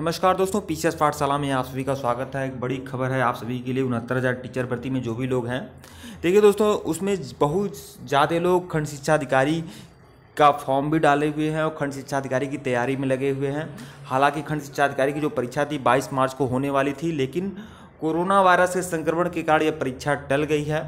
नमस्कार दोस्तों P C पाठशाला में आप सभी का स्वागत है एक बड़ी खबर है आप सभी के लिए उनहत्तर हज़ार टीचर भर्ती में जो भी लोग हैं देखिए दोस्तों उसमें बहुत ज़्यादा लोग खंड शिक्षा अधिकारी का फॉर्म भी डाले हुए हैं और खंड शिक्षा अधिकारी की तैयारी में लगे हुए हैं हालांकि खंड शिक्षा अधिकारी की जो परीक्षा थी बाईस मार्च को होने वाली थी लेकिन कोरोना वायरस के संक्रमण के कारण यह परीक्षा टल गई है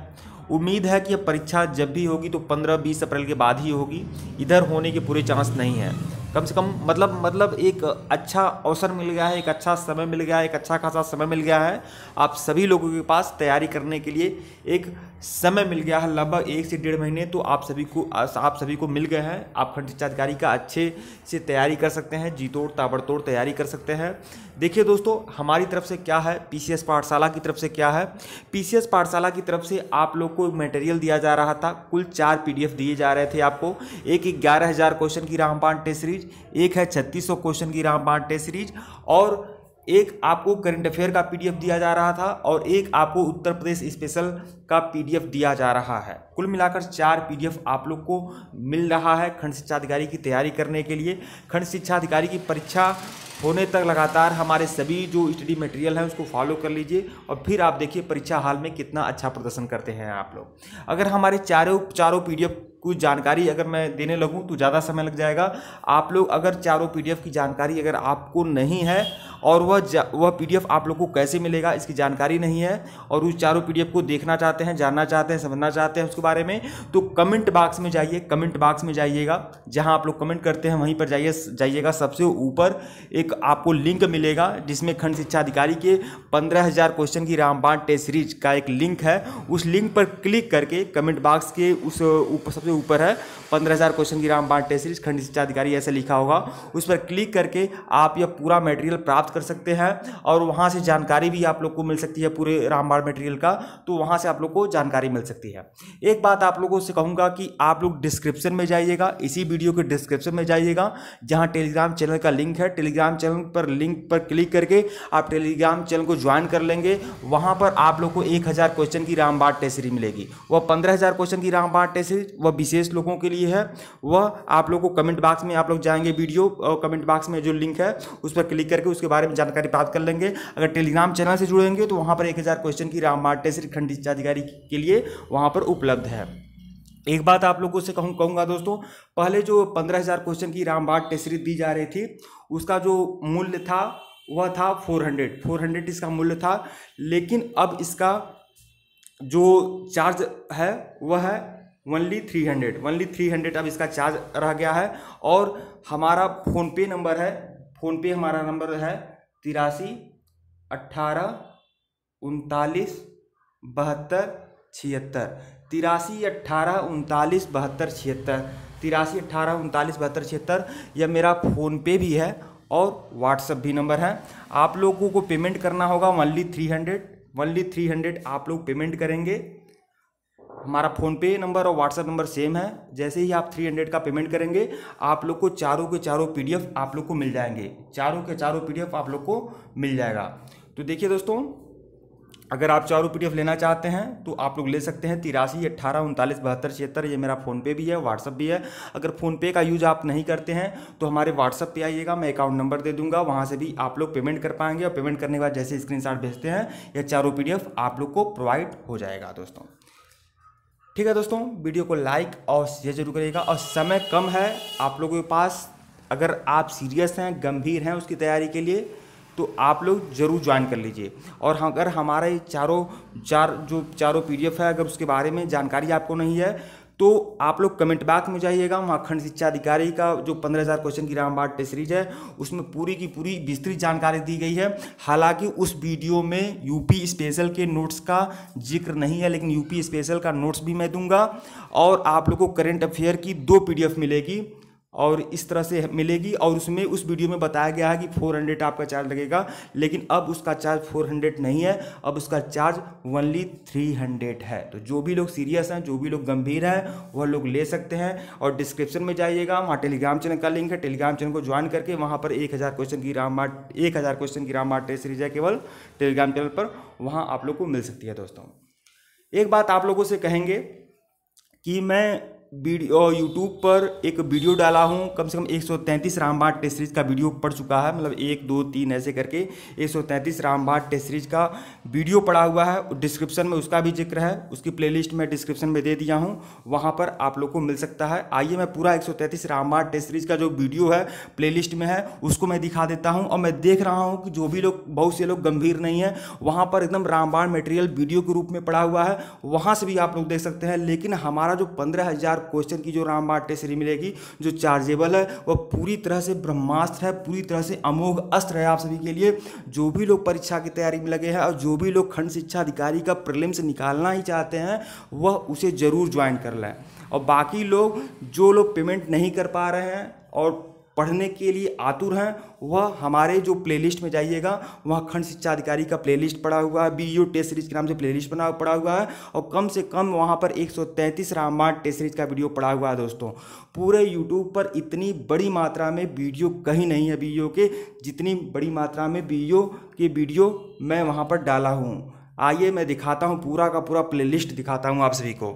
उम्मीद है कि यह परीक्षा जब भी होगी तो 15-20 अप्रैल के बाद ही होगी इधर होने के पूरे चांस नहीं है कम से कम मतलब मतलब एक अच्छा अवसर मिल गया है एक अच्छा समय मिल गया है एक अच्छा खासा समय मिल गया है आप सभी लोगों के पास तैयारी करने के लिए एक समय मिल गया है लगभग एक से डेढ़ महीने तो आप सभी को आप सभी को मिल गए हैं आप खंड शिक्षाधिकारी का अच्छे से तैयारी कर सकते हैं जीतोड़ ताबड़तोड़ तैयारी कर सकते हैं देखिए दोस्तों हमारी तरफ से क्या है पीसीएस पाठशाला की तरफ से क्या है पीसीएस पाठशाला की तरफ से आप लोग को मटेरियल दिया जा रहा था कुल चार पी दिए जा रहे थे आपको एक ग्यारह हज़ार क्वेश्चन की रामपान टेस्ट सीरीज एक है छत्तीस सौ क्वेश्चन की रामपान टेस्ट सीरीज और एक आपको करंट अफेयर का पीडीएफ दिया जा रहा था और एक आपको उत्तर प्रदेश स्पेशल का पीडीएफ दिया जा रहा है कुल मिलाकर चार पीडीएफ आप लोग को मिल रहा है खंड शिक्षा अधिकारी की तैयारी करने के लिए खंड शिक्षा अधिकारी की परीक्षा होने तक लगातार हमारे सभी जो स्टडी मटेरियल हैं उसको फॉलो कर लीजिए और फिर आप देखिए परीक्षा हाल में कितना अच्छा प्रदर्शन करते हैं आप लोग अगर हमारे चारों चारों पीडीएफ कुछ जानकारी अगर मैं देने लगूं तो ज़्यादा समय लग जाएगा आप लोग अगर चारों पीडीएफ की जानकारी अगर आपको नहीं है और वह वह पीडीएफ आप लोग को कैसे मिलेगा इसकी जानकारी नहीं है और उस चारों पीडीएफ को देखना चाहते चाहते हैं जानना चाहते हैं समझना चाहते हैं उसके बारे में तो कमेंट बॉक्स में जाइए कमेंट बॉक्स में जाइएगा जहां आप लोग कमेंट करते हैं वहीं पर जाइए जाइएगा सबसे ऊपर एक आपको लिंक मिलेगा जिसमें खंड शिक्षा अधिकारी के पंद्रह हज़ार क्वेश्चन की रामबाण टेस्ट सीरीज का एक लिंक है उस लिंक पर क्लिक करके कमेंट बॉक्स के उस ऊपर सबसे ऊपर है पंद्रह हज़ार क्वेश्चन की रामबाण टेस्ट सीरीज खंड शिक्षा अधिकारी ऐसे लिखा होगा उस पर क्लिक करके आप यह पूरा मटेरियल प्राप्त कर सकते हैं और वहाँ से जानकारी भी आप लोग को मिल सकती है पूरे रामबाण मटेरियल का तो वहाँ से आप लोग लोग को जानकारी मिल सकती है एक बात आप लोगों से कहूँगा कि आप लोग डिस्क्रिप्शन में जाइएगा इसी वीडियो के डिस्क्रिप्शन में जाइएगा जहाँ टेलीग्राम चैनल का लिंक है टेलीग्राम चैनल पर लिंक पर क्लिक करके आप टेलीग्राम चैनल को ज्वाइन कर लेंगे वहाँ पर आप लोग को एक क्वेश्चन की रामबाट टेस्ट सीरीज मिलेगी वह पंद्रह हज़ार क्वेश्चन की रामबाट टेस्ट सीरीज वह विशेष लोगों के लिए है वह आप लोग को कमेंट बॉक्स में आप लोग जाएंगे वीडियो और कमेंट बॉक्स में जो लिंक है उस पर क्लिक करके उसके बारे में जानकारी प्राप्त कर लेंगे अगर टेलीग्राम चैनल से जुड़ेंगे तो वहाँ पर एक हज़ार क्वेश्चन की रामबाट टेस्ट सीरीज खंडित अधिकारी तैयारी के लिए वहाँ पर उपलब्ध है एक बात आप लोगों से कहूँ कहूँगा दोस्तों पहले जो पंद्रह हज़ार क्वेश्चन की रामबाट टेसरी दी जा रही थी उसका जो मूल्य था वह था फोर हंड्रेड फोर हंड्रेड इसका मूल्य था लेकिन अब इसका जो चार्ज है वह है only three hundred only three hundred अब इसका चार्ज रह गया है और हमारा फ़ोनपे नंबर है फ़ोनपे हमारा नंबर है तिरासी अट्ठारह उनतालीस बहत्तर छिहत्तर तिरासी अट्ठारह उनतालीस बहत्तर छिहत्तर तिरासी अट्ठारह उनतालीस बहत्तर छिहत्तर यह मेरा फ़ोनपे भी है और व्हाट्सअप भी नंबर है आप लोगों को पेमेंट करना होगा only three hundred only three hundred आप लोग पेमेंट करेंगे हमारा फ़ोनपे नंबर और व्हाट्सअप नंबर सेम है जैसे ही आप थ्री हंड्रेड का पेमेंट करेंगे आप लोग को चारों के चारों एफ आप लोग को मिल जाएंगे चारों के चारों एफ आप लोग को मिल जाएगा तो देखिए दोस्तों अगर आप चारों पी लेना चाहते हैं तो आप लोग ले सकते हैं तिरासी अट्ठारह उनतालीस बहत्तर छिहत्तर ये मेरा फ़ोनपे भी है व्हाट्सअप भी है अगर फ़ोनपे का यूज़ आप नहीं करते हैं तो हमारे व्हाट्सअप पे आइएगा मैं अकाउंट नंबर दे दूंगा वहाँ से भी आप लोग पेमेंट कर पाएंगे और पेमेंट करने के बाद जैसे स्क्रीन भेजते हैं यह चारों पी आप लोग को प्रोवाइड हो जाएगा दोस्तों ठीक है दोस्तों वीडियो को लाइक और शेयर जरूर करिएगा और समय कम है आप लोगों के पास अगर आप सीरियस हैं गंभीर हैं उसकी तैयारी के लिए तो आप लोग ज़रूर ज्वाइन कर लीजिए और हाँ, अगर हमारे चारों चार जो चारों पीडीएफ है अगर उसके बारे में जानकारी आपको नहीं है तो आप लोग कमेंट बैक में जाइएगा वहाँ खंड शिक्षा अधिकारी का जो पंद्रह हज़ार क्वेश्चन की रामबाड़ टेस्ट सीरीज है उसमें पूरी की पूरी विस्तृत जानकारी दी गई है हालांकि उस वीडियो में यूपी स्पेशल के नोट्स का जिक्र नहीं है लेकिन यूपी स्पेशल का नोट्स भी मैं दूंगा और आप लोग को करेंट अफेयर की दो पी मिलेगी और इस तरह से मिलेगी और उसमें उस वीडियो में बताया गया है कि 400 आपका चार्ज लगेगा लेकिन अब उसका चार्ज 400 नहीं है अब उसका चार्ज ओनली 300 है तो जो भी लोग सीरियस हैं जो भी लोग गंभीर हैं वह लोग ले सकते हैं और डिस्क्रिप्शन में जाइएगा वहाँ टेलीग्राम चैनल का लिंक है टेलीग्राम चैनल को ज्वाइन करके वहाँ पर एक हज़ार क्वेश्चन की राम एक हज़ार क्वेश्चन की राम टेस्ट सीरीज है केवल टेलीग्राम चैनल पर वहाँ आप लोग को मिल सकती है दोस्तों एक बात आप लोगों से कहेंगे कि मैं वीडियो यूट्यूब पर एक वीडियो डाला हूँ कम से कम 133 रामबाट टेस्ट सीरीज का वीडियो पड़ चुका है मतलब एक दो तीन ऐसे करके 133 रामबाट टेस्ट सीरीज का वीडियो पड़ा हुआ है डिस्क्रिप्शन में उसका भी जिक्र है उसकी प्लेलिस्ट मैं डिस्क्रिप्शन में दे दिया हूँ वहाँ पर आप लोग को मिल सकता है आइए मैं पूरा एक सौ टेस्ट सीरीज का जो वीडियो है लिस्ट में है उसको मैं दिखा देता हूँ और मैं देख रहा हूँ कि जो भी लोग बहुत से लोग गंभीर नहीं है वहाँ पर एकदम रामबाण मटेरियल वीडियो के रूप में पड़ा हुआ है वहाँ से भी आप लोग देख सकते हैं लेकिन हमारा जो पंद्रह हज़ार क्वेश्चन की जो रामबाण टेसरी मिलेगी जो चार्जेबल है वह पूरी तरह से ब्रह्मास्त्र है पूरी तरह से अमोघ अस्त्र है आप सभी के लिए जो भी लोग परीक्षा की तैयारी में लगे हैं और जो भी लोग खंड शिक्षा अधिकारी का प्रलिम्स निकालना ही चाहते हैं वह उसे ज़रूर ज्वाइन कर लें और बाकी लोग जो लोग पेमेंट नहीं कर पा रहे हैं और पढ़ने के लिए आतुर हैं वह हमारे जो प्लेलिस्ट में जाइएगा वहाँ खंड शिक्षा अधिकारी का प्लेलिस्ट पड़ा हुआ है बी यू टेस्ट सीरीज के नाम से प्लेलिस्ट बना पड़ा हुआ है और कम से कम वहाँ पर 133 रामबाण टेस्ट सीरीज का वीडियो पड़ा हुआ है दोस्तों पूरे यूट्यूब पर इतनी बड़ी मात्रा में वीडियो कहीं नहीं है बी के जितनी बड़ी मात्रा में बी के वीडियो मैं वहाँ पर डाला हूँ आइए मैं दिखाता हूँ पूरा का पूरा प्लेलिस्ट दिखाता हूँ आप सभी को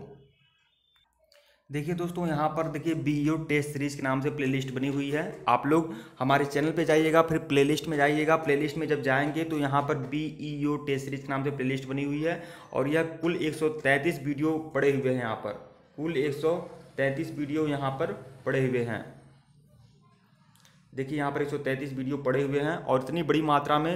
देखिए दोस्तों यहाँ पर देखिए बी यू टेस्ट सीरीज के नाम से प्लेलिस्ट बनी हुई है आप लोग हमारे चैनल पे जाइएगा फिर प्लेलिस्ट में जाइएगा प्लेलिस्ट में जब जाएंगे तो यहाँ पर B E U test series के नाम से प्लेलिस्ट बनी हुई है और यह कुल 133 वीडियो पड़े हुए हैं यहाँ पर कुल 133 वीडियो यहाँ पर पड़े हुए हैं देखिए यहाँ पर एक वीडियो पड़े हुए हैं और इतनी बड़ी मात्रा में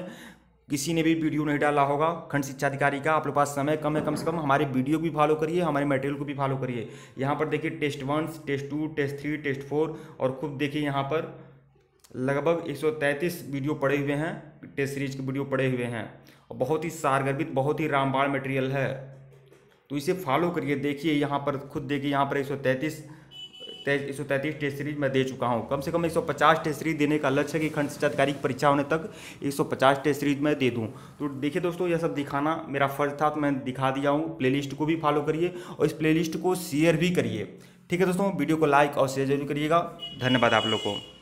किसी ने भी वीडियो नहीं डाला होगा खंड शिक्षा अधिकारी का आप लोग पास समय कम है कम से कम हमारे वीडियो भी फॉलो करिए हमारे मटेरियल को भी फॉलो करिए यहाँ पर देखिए test one test two test three test four और खुद देखिए यहाँ पर लगभग एक वीडियो पड़े हुए हैं टेस्ट सीरीज के वीडियो पड़े हुए हैं और बहुत ही सारगर्भित बहुत ही रामबाण मटेरियल है तो इसे फॉलो करिए देखिए यहाँ पर खुद देखिए यहाँ पर एक एक सौ तैंतीस टेस्ट सीरीज मैं दे चुका हूँ कम से कम 150 टेस्ट सीरीज देने का लक्ष्य है कि खंड अधिकारी की परीक्षा होने तक 150 टेस्ट सीरीज मैं दे दूँ तो देखिए दोस्तों यह सब दिखाना मेरा फर्ज था तो मैं दिखा दिया हूँ लिस्ट को भी फॉलो करिए और इस लिस्ट को शेयर भी करिए ठीक है दोस्तों वीडियो को लाइक और शेयर जरूर करिएगा धन्यवाद आप लोग को